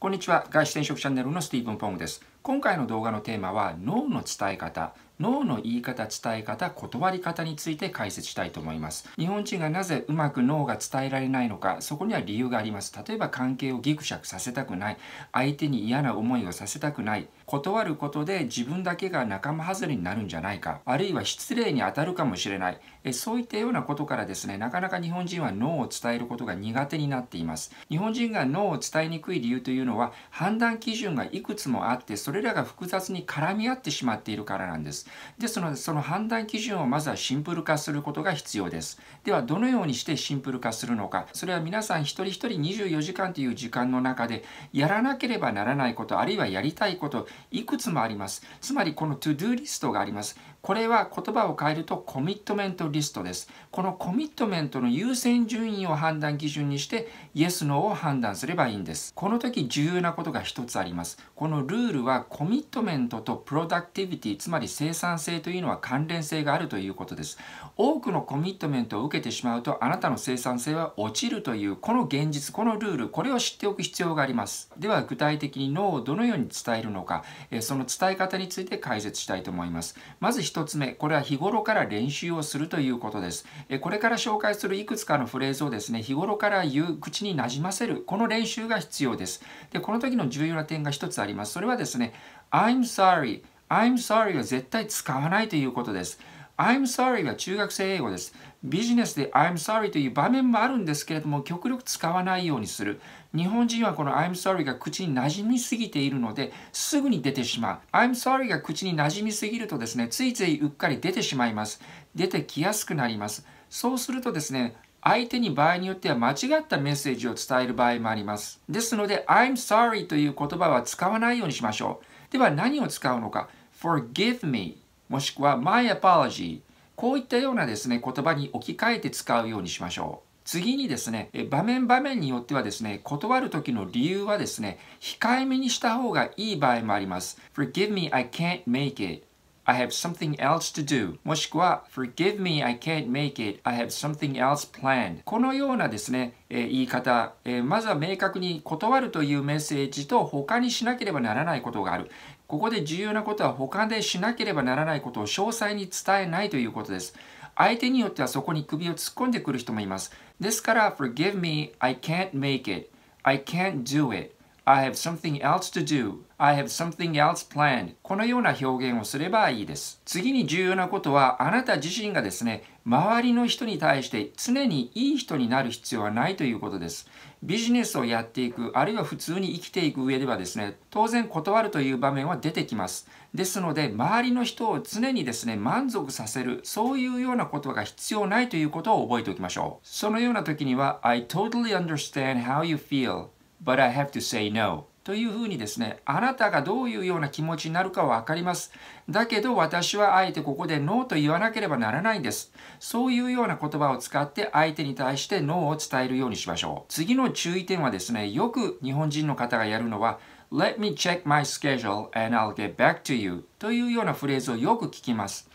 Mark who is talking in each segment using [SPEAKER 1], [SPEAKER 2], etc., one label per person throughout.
[SPEAKER 1] こんにちは外資転職チャンネルのスティーブン・ポングです今回の動画のテーマは脳の伝え方脳の言い方伝え方断り方について解説したいと思います日本人がなぜうまく脳が伝えられないのかそこには理由があります例えば関係をギクシャクさせたくない相手に嫌な思いをさせたくない断ることで自分だけが仲間外れになるんじゃないかあるいは失礼に当たるかもしれないえそういったようなことからですねなかなか日本人は脳を伝えることが苦手になっています日本人が脳を伝えにくい理由というのは判断基準がいくつもあってそれらが複雑に絡み合ってしまっているからなんですですのでその判断基準をまずはシンプル化することが必要ですではどのようにしてシンプル化するのかそれは皆さん一人一人24時間という時間の中でやらなければならないことあるいはやりたいこといくつもあります。つまりこの to do リストがあります。これは言葉を変えるとコミットメントリストです。このコミットメントの優先順位を判断基準にして Yes, No を判断すればいいんです。この時重要なことが一つあります。このルールはコミットメントとプロダクティビティ、つまり生産性というのは関連性があるということです。多くのコミットメントを受けてしまうとあなたの生産性は落ちるというこの現実、このルール、これを知っておく必要があります。では具体的に No をどのように伝えるのか、その伝え方について解説したいと思います。まず1つ目、これは日頃から練習をするということです。これから紹介するいくつかのフレーズをですね、日頃から言う、口になじませる、この練習が必要です。で、この時の重要な点が1つあります。それはですね、I'm sorry, I'm sorry は絶対使わないということです。I'm sorry は中学生英語です。ビジネスで I'm sorry という場面もあるんですけれども、極力使わないようにする。日本人はこの I'm sorry が口に馴染みすぎているので、すぐに出てしまう。I'm sorry が口に馴染みすぎるとですね、ついついうっかり出てしまいます。出てきやすくなります。そうするとですね、相手に場合によっては間違ったメッセージを伝える場合もあります。ですので、I'm sorry という言葉は使わないようにしましょう。では何を使うのか。forgive me もしくは my apology こういったようなですね言葉に置き換えて使うようにしましょう次にですね場面場面によってはですね断る時の理由はですね控えめにした方がいい場合もあります Forgive me I can't make it I have something else to do もしくは Forgive me, I can't make it I have something else planned このようなですね、えー、言い方、えー、まずは明確に断るというメッセージと他にしなければならないことがあるここで重要なことは他でしなければならないことを詳細に伝えないということです相手によってはそこに首を突っ込んでくる人もいますですから Forgive me, I can't make it I can't do it I have something else to do. I have something else planned. このような表現をすればいいです。次に重要なことは、あなた自身がですね、周りの人に対して常にいい人になる必要はないということです。ビジネスをやっていく、あるいは普通に生きていく上ではですね、当然断るという場面は出てきます。ですので、周りの人を常にですね、満足させる、そういうようなことが必要ないということを覚えておきましょう。そのような時には、I totally understand how you feel. but I have to say no というふうにですね、あなたがどういうような気持ちになるかはわかります。だけど私はあえてここでノーと言わなければならないんです。そういうような言葉を使って相手に対してノーを伝えるようにしましょう。次の注意点はですね、よく日本人の方がやるのは、Let me check my schedule and I'll get back to you というようなフレーズをよく聞きます。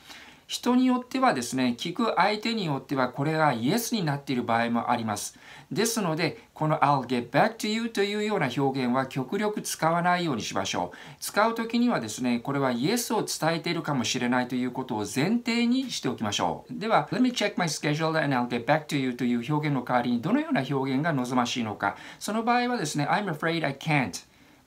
[SPEAKER 1] 人によってはですね、聞く相手によってはこれがイエスになっている場合もあります。ですので、この I'll get back to you というような表現は極力使わないようにしましょう。使うときにはですね、これはイエスを伝えているかもしれないということを前提にしておきましょう。では、Let me check my schedule and I'll get back to you という表現の代わりにどのような表現が望ましいのか。その場合はですね、I'm afraid I can't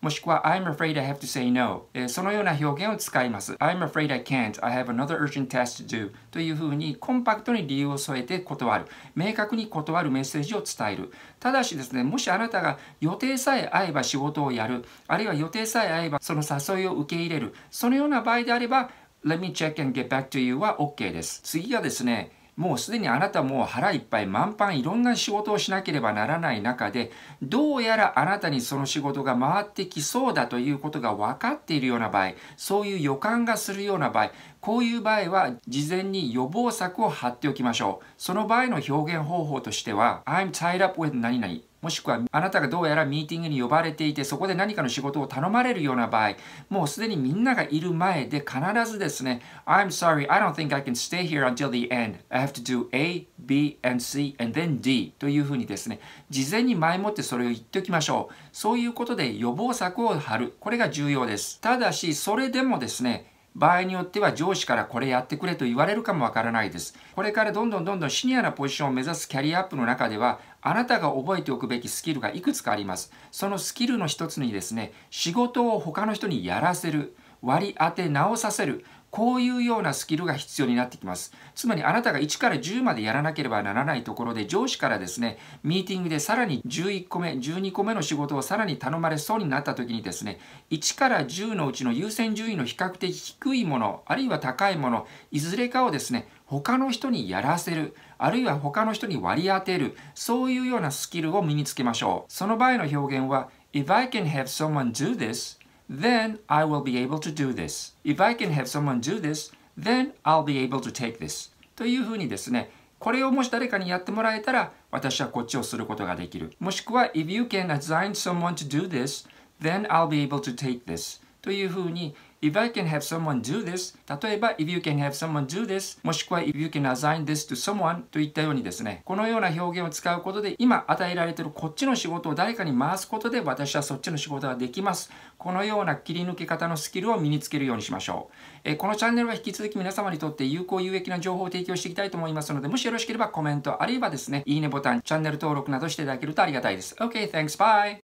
[SPEAKER 1] もしくは I'm afraid I have to say no、えそのような表現を使います I'm afraid I can't I have another urgent task to do というふうにコンパクトに理由を添えて断る明確に断るメッセージを伝えるただしですねもしあなたが予定さえ合えば仕事をやるあるいは予定さえ合えばその誘いを受け入れるそのような場合であれば Let me check and get back to you は OK です次はですねもうすでにあなたも腹いっぱい満帆いろんな仕事をしなければならない中でどうやらあなたにその仕事が回ってきそうだということが分かっているような場合そういう予感がするような場合こういう場合は事前に予防策を貼っておきましょうその場合の表現方法としては I'm tied up with 何々もしくはあなたがどうやらミーティングに呼ばれていてそこで何かの仕事を頼まれるような場合もうすでにみんながいる前で必ずですね I'm sorry, I don't think I can stay here until the end I have to do A, B, and C, and then D というふうにですね事前に前もってそれを言っておきましょうそういうことで予防策を張るこれが重要ですただしそれでもですね場合によっては上司からこれやってくれと言われるかもわからないです。これからどんどんどんどんシニアなポジションを目指すキャリアアップの中ではあなたが覚えておくべきスキルがいくつかあります。そのスキルの一つにですね、仕事を他の人にやらせる、割り当て直させる、こういうようなスキルが必要になってきます。つまりあなたが1から10までやらなければならないところで上司からですね、ミーティングでさらに11個目、12個目の仕事をさらに頼まれそうになった時にですね、1から10のうちの優先順位の比較的低いもの、あるいは高いもの、いずれかをですね、他の人にやらせる、あるいは他の人に割り当てる、そういうようなスキルを身につけましょう。その場合の表現は、If I can have someone do this, then I will be able to do this. If I can have someone do this, then I'll be able to take this. というふうにですね、これをもし誰かにやってもらえたら、私はこっちをすることができる。もしくは、if you can assign someone to do this, then I'll be able to take this. というふうに、If I can have someone do this 例えば If you can have someone do this もしくは If you can assign this to someone といったようにですねこのような表現を使うことで今与えられているこっちの仕事を誰かに回すことで私はそっちの仕事ができますこのような切り抜け方のスキルを身につけるようにしましょうえこのチャンネルは引き続き皆様にとって有効有益な情報を提供していきたいと思いますのでもしよろしければコメントあるいはですねいいねボタンチャンネル登録などしていただけるとありがたいです OK a y thanks bye